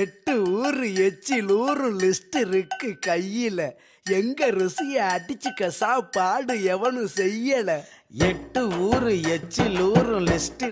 எட்டு ஊர் எச்சில் ஊரு லிஸ்ட் இருக்கு கையில எங்க ருசிய கசா பாடு எவனும் செய்யல எட்டு ஊர் எச்சில் ஊரு லிஸ்ட்